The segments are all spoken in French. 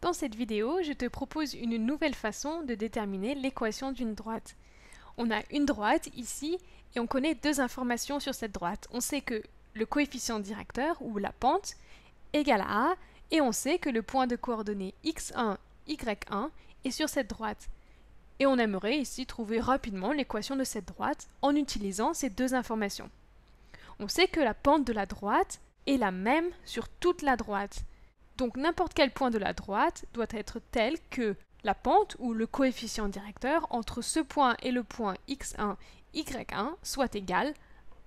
Dans cette vidéo, je te propose une nouvelle façon de déterminer l'équation d'une droite. On a une droite ici et on connaît deux informations sur cette droite. On sait que le coefficient directeur, ou la pente, égale à A et on sait que le point de coordonnées x1, y1 est sur cette droite. Et on aimerait ici trouver rapidement l'équation de cette droite en utilisant ces deux informations. On sait que la pente de la droite est la même sur toute la droite. Donc n'importe quel point de la droite doit être tel que la pente ou le coefficient directeur entre ce point et le point x1, y1 soit égal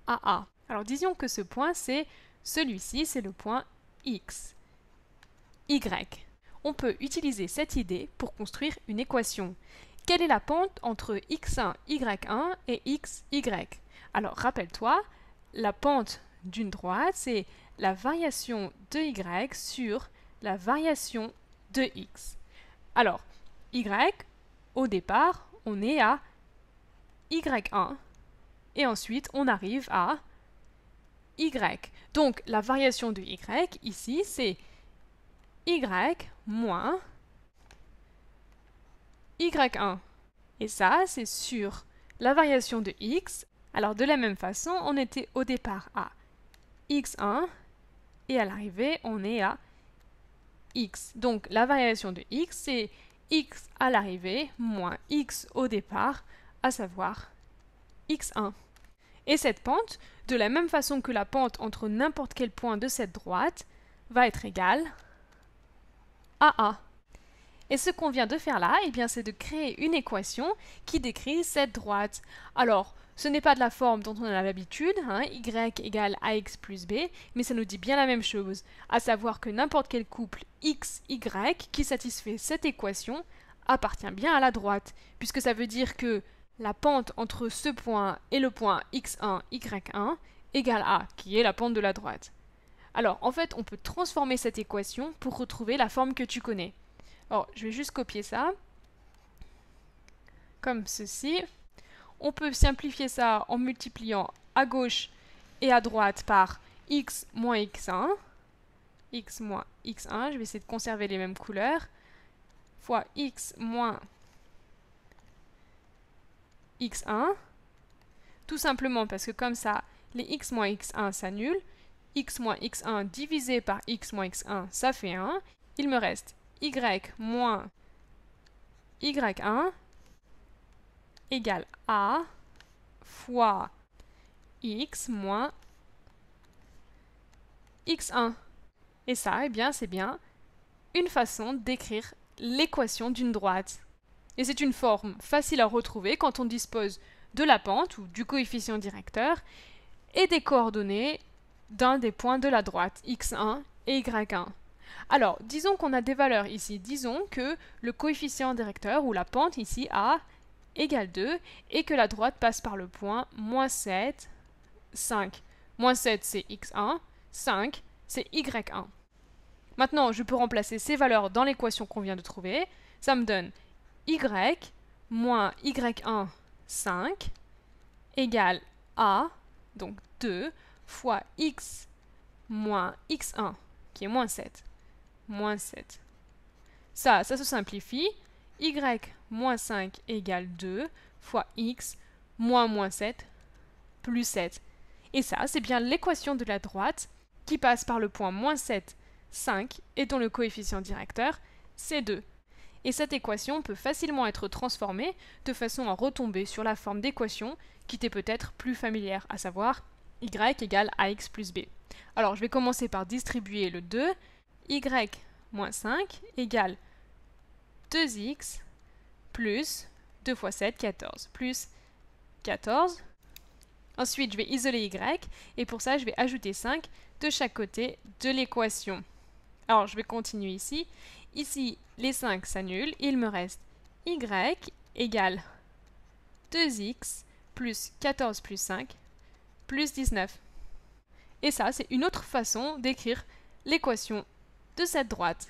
à a. Alors disons que ce point c'est celui-ci, c'est le point x, y. On peut utiliser cette idée pour construire une équation. Quelle est la pente entre x1, y1 et x, y Alors rappelle-toi, la pente d'une droite c'est la variation de y sur la variation de x. Alors, y, au départ, on est à y1 et ensuite on arrive à y. Donc la variation de y ici, c'est y moins y1. Et ça, c'est sur la variation de x. Alors de la même façon, on était au départ à x1 et à l'arrivée, on est à donc la variation de x, c'est x à l'arrivée moins x au départ, à savoir x1. Et cette pente, de la même façon que la pente entre n'importe quel point de cette droite, va être égale à a. Et ce qu'on vient de faire là, eh bien, c'est de créer une équation qui décrit cette droite. Alors, ce n'est pas de la forme dont on a l'habitude, hein, y égale ax plus b, mais ça nous dit bien la même chose, à savoir que n'importe quel couple x, y qui satisfait cette équation appartient bien à la droite, puisque ça veut dire que la pente entre ce point et le point x1, y1 égale a, qui est la pente de la droite. Alors, en fait, on peut transformer cette équation pour retrouver la forme que tu connais. Oh, je vais juste copier ça, comme ceci. On peut simplifier ça en multipliant à gauche et à droite par x moins x1, x moins x1, je vais essayer de conserver les mêmes couleurs, fois x moins x1, tout simplement parce que comme ça, les x moins x1 s'annulent, x moins x1 divisé par x moins x1, ça fait 1, il me reste y moins y1 égale a fois x moins x1. Et ça, eh bien, c'est bien une façon d'écrire l'équation d'une droite. Et c'est une forme facile à retrouver quand on dispose de la pente ou du coefficient directeur et des coordonnées d'un des points de la droite, x1 et y1. Alors, disons qu'on a des valeurs ici. Disons que le coefficient directeur ou la pente ici a égale 2 et que la droite passe par le point moins 7, 5. Moins 7 c'est x1, 5 c'est y1. Maintenant, je peux remplacer ces valeurs dans l'équation qu'on vient de trouver. Ça me donne y moins y1, 5 égale a, donc 2, fois x moins x1, qui est moins 7. 7. Ça, ça se simplifie. y moins 5 égale 2 fois x moins moins 7 plus 7. Et ça, c'est bien l'équation de la droite qui passe par le point moins 7, 5, et dont le coefficient directeur, c'est 2. Et cette équation peut facilement être transformée de façon à retomber sur la forme d'équation qui t'est peut-être plus familière, à savoir y égale ax plus b. Alors je vais commencer par distribuer le 2 y moins 5 égale 2x plus 2 fois 7, 14, plus 14. Ensuite, je vais isoler y, et pour ça, je vais ajouter 5 de chaque côté de l'équation. Alors, je vais continuer ici. Ici, les 5 s'annulent, il me reste y égale 2x plus 14 plus 5 plus 19. Et ça, c'est une autre façon d'écrire l'équation de cette droite.